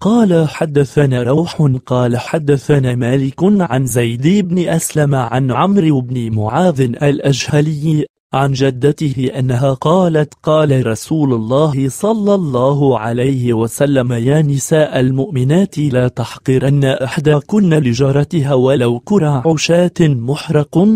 قال حدثنا روح قال حدثنا مالك عن زيد بن أسلم عن عمرو بن معاذ الأجهلي عن جدته أنها قالت قال رسول الله صلى الله عليه وسلم يا نساء المؤمنات لا تحقرن أحدى كن لجارتها ولو كرع شاة محرق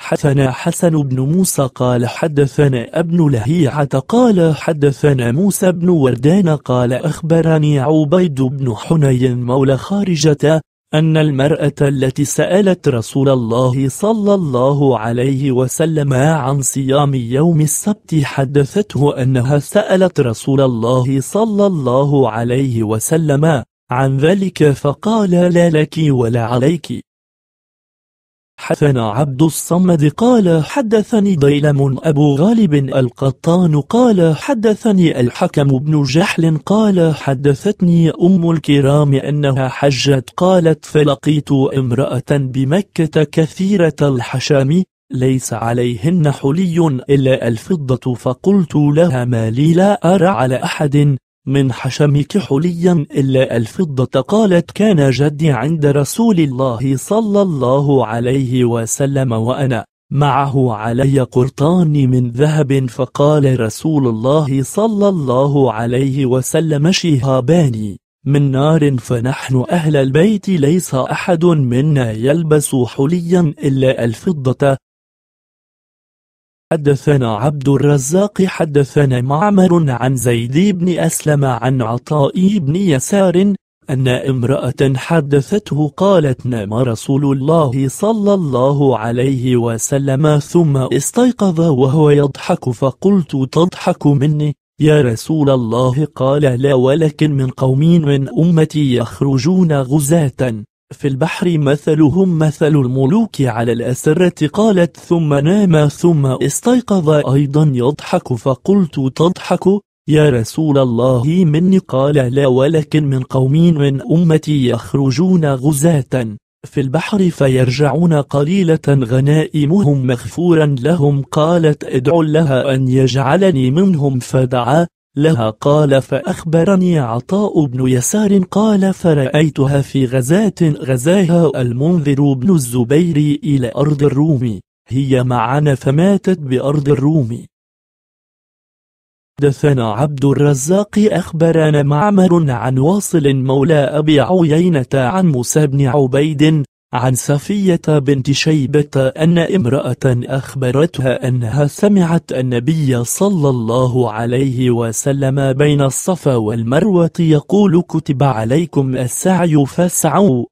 حدثنا حسن بن موسى قال حدثنا ابن لهيعة قال حدثنا موسى بن وردان قال أخبرني عبيد بن حني مولى خارجة أن المرأة التي سألت رسول الله صلى الله عليه وسلم عن صيام يوم السبت حدثته أنها سألت رسول الله صلى الله عليه وسلم عن ذلك فقال لا لك ولا عليك حدثنا عبد الصمد قال حدثني ديلم أبو غالب القطان قال حدثني الحكم بن جحل قال حدثتني أم الكرام أنها حجت قالت فلقيت امرأة بمكة كثيرة الحشام ليس عليهن حلي إلا الفضة فقلت لها ما لي لا أرى على أحد من حشمك حليا إلا الفضة قالت كان جدي عند رسول الله صلى الله عليه وسلم وأنا معه علي قرطان من ذهب فقال رسول الله صلى الله عليه وسلم شهاباني من نار فنحن أهل البيت ليس أحد منا يلبس حليا إلا الفضة حدثنا عبد الرزاق حدثنا معمر عن زيد بن أسلم عن عطاء بن يسار أن امرأة حدثته قالت نام رسول الله صلى الله عليه وسلم ثم استيقظ وهو يضحك فقلت تضحك مني يا رسول الله قال لا ولكن من قوم من أمتي يخرجون غزاة في البحر مثلهم مثل الملوك على الأسرة قالت ثم نام ثم استيقظ أيضا يضحك فقلت تضحك يا رسول الله مني قال لا ولكن من قوم من أمتي يخرجون غزاة في البحر فيرجعون قليلة غنائمهم مغفورا لهم قالت ادعو لها أن يجعلني منهم فدعا لها قال فأخبرني عطاء بن يسار قال فرأيتها في غزاة غزاها المنذر بن الزبير إلى أرض الروم هي معنا فماتت بأرض الروم دثنا عبد الرزاق أخبرنا معمر عن واصل مولى أبي عيينة عن موسى بن عبيد عن صفية بنت شيبة أن امرأة أخبرتها أنها سمعت النبي صلى الله عليه وسلم بين الصفا والمروة يقول كتب عليكم السعي فاسعوا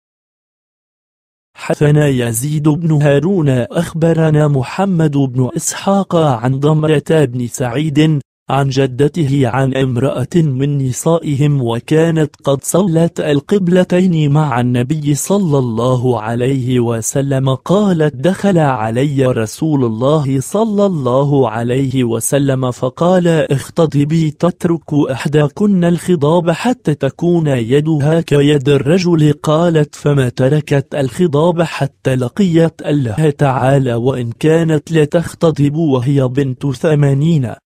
حثنا يزيد بن هارون أخبرنا محمد بن إسحاق عن ضمرة بن سعيد عن جدته عن امرأة من نسائهم وكانت قد صلت القبلتين مع النبي صلى الله عليه وسلم قالت دخل علي رسول الله صلى الله عليه وسلم فقال اختضبي تترك احداكن الخضاب حتى تكون يدها كيد الرجل قالت فما تركت الخضاب حتى لقيت الله تعالى وإن كانت لتختضب وهي بنت ثمانين